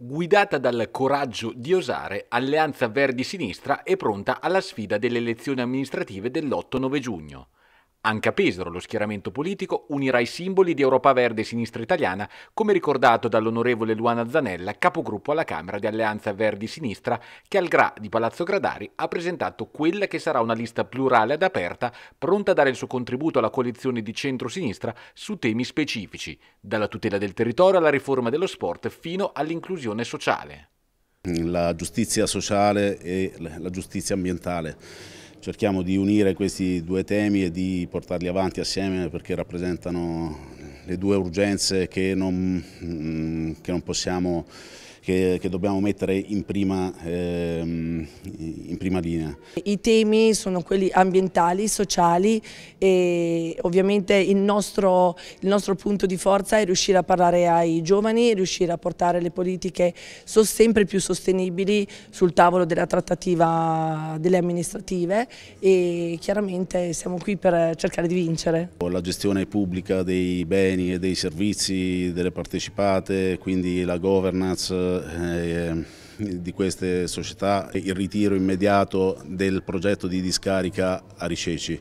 Guidata dal coraggio di osare, Alleanza Verdi Sinistra è pronta alla sfida delle elezioni amministrative dell'8-9 giugno. Anche a Pesaro lo schieramento politico unirà i simboli di Europa Verde e Sinistra Italiana, come ricordato dall'onorevole Luana Zanella, capogruppo alla Camera di Alleanza Verdi Sinistra, che al GRA di Palazzo Gradari ha presentato quella che sarà una lista plurale ad aperta, pronta a dare il suo contributo alla coalizione di centro-sinistra su temi specifici, dalla tutela del territorio alla riforma dello sport fino all'inclusione sociale. La giustizia sociale e la giustizia ambientale cerchiamo di unire questi due temi e di portarli avanti assieme perché rappresentano le due urgenze che non, mm, che non possiamo che, che dobbiamo mettere in prima, ehm, in prima linea. I temi sono quelli ambientali, sociali e ovviamente il nostro, il nostro punto di forza è riuscire a parlare ai giovani, riuscire a portare le politiche sempre più sostenibili sul tavolo della trattativa delle amministrative e chiaramente siamo qui per cercare di vincere. La gestione pubblica dei beni e dei servizi, delle partecipate, quindi la governance eh, di queste società il ritiro immediato del progetto di discarica a Riceci.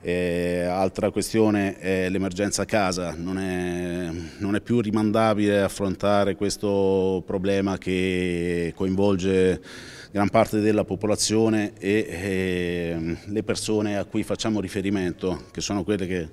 E eh, altra questione è l'emergenza casa, non è, non è, più rimandabile affrontare questo problema che coinvolge gran parte della popolazione e, e eh, le persone a cui facciamo riferimento, che sono quelle che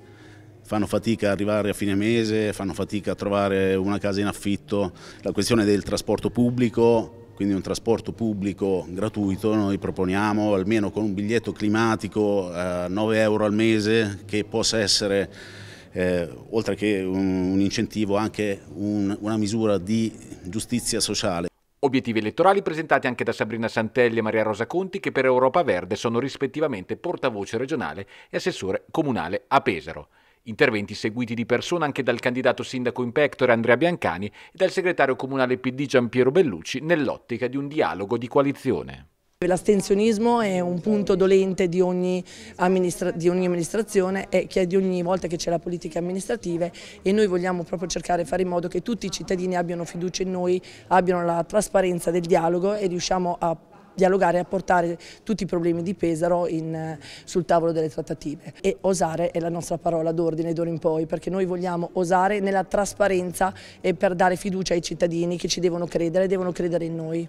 fanno fatica ad arrivare a fine mese, fanno fatica a trovare una casa in affitto. La questione del trasporto pubblico quindi un trasporto pubblico gratuito, noi proponiamo almeno con un biglietto climatico a eh, 9 euro al mese che possa essere, eh, oltre che un, un incentivo, anche un, una misura di giustizia sociale. Obiettivi elettorali presentati anche da Sabrina Santelli e Maria Rosa Conti che per Europa Verde sono rispettivamente portavoce regionale e assessore comunale a Pesaro. Interventi seguiti di persona anche dal candidato sindaco in pectore Andrea Biancani e dal segretario comunale PD Giampiero Bellucci nell'ottica di un dialogo di coalizione. L'astensionismo è un punto dolente di ogni, amministra di ogni amministrazione e di ogni volta che c'è la politica amministrativa e noi vogliamo proprio cercare di fare in modo che tutti i cittadini abbiano fiducia in noi, abbiano la trasparenza del dialogo e riusciamo a dialogare e portare tutti i problemi di Pesaro in, eh, sul tavolo delle trattative. E osare è la nostra parola d'ordine d'ora in poi, perché noi vogliamo osare nella trasparenza e per dare fiducia ai cittadini che ci devono credere e devono credere in noi.